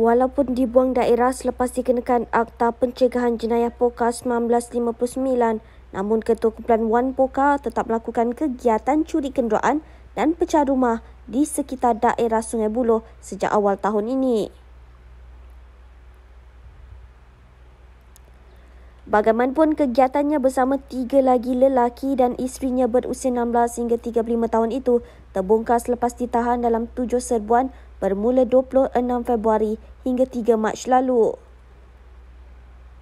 walaupun dibuang daerah selepas dikenakan Akta Pencegahan Jenayah POKA 1959, namun Ketua Kumpulan Wan POKA tetap melakukan kegiatan curi kenderaan dan pecah rumah di sekitar daerah Sungai Buloh sejak awal tahun ini. Bagaimanapun kegiatannya bersama tiga lagi lelaki dan isterinya berusia 16 hingga 35 tahun itu terbongkar selepas ditahan dalam tujuh serbuan bermula 26 Februari hingga 3 Mac lalu.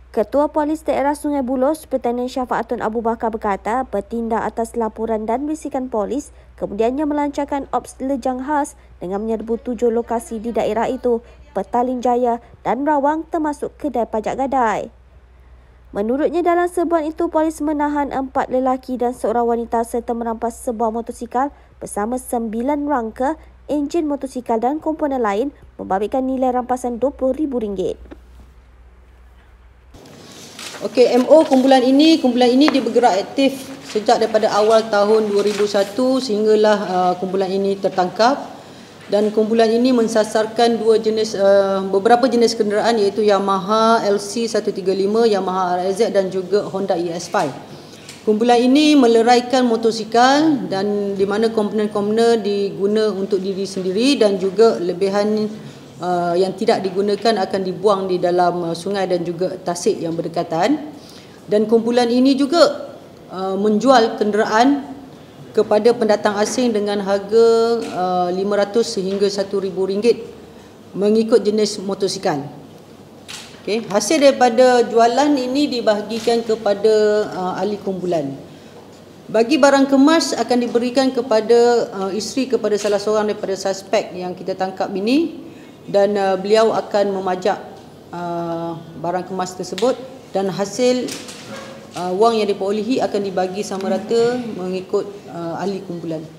Ketua Polis Daerah Sungai Buloh, Pertanian Syafaatun Abu Bakar berkata, bertindak atas laporan dan bisikan polis, kemudiannya melancarkan ops lejang khas dengan menyerbu tujuh lokasi di daerah itu, Petaling Jaya dan Rawang termasuk kedai pajak gadai. Menurutnya dalam serbuan itu, polis menahan empat lelaki dan seorang wanita serta merampas sebuah motosikal bersama sembilan rangka enjin motosikal dan komponen lain membabitkan nilai rampasan RM20,000. Okey, MO kumpulan ini, kumpulan ini dia bergerak aktif sejak daripada awal tahun 2001 sehinggalah uh, kumpulan ini tertangkap dan kumpulan ini mensasarkan dua jenis uh, beberapa jenis kenderaan iaitu Yamaha LC 135, Yamaha RZ dan juga Honda ES5. Kumpulan ini meleraikan motosikal dan di mana komponen-komponen diguna untuk diri sendiri dan juga lebihan uh, yang tidak digunakan akan dibuang di dalam uh, sungai dan juga tasik yang berdekatan. Dan kumpulan ini juga uh, menjual kenderaan kepada pendatang asing dengan harga RM500 uh, sehingga RM1,000 mengikut jenis motosikal. Okay. Hasil daripada jualan ini dibahagikan kepada uh, ahli kumpulan. Bagi barang kemas akan diberikan kepada uh, isteri kepada salah seorang daripada suspek yang kita tangkap ini dan uh, beliau akan memajak uh, barang kemas tersebut dan hasil uh, wang yang diperolehi akan dibagi sama rata mengikut uh, ahli kumpulan.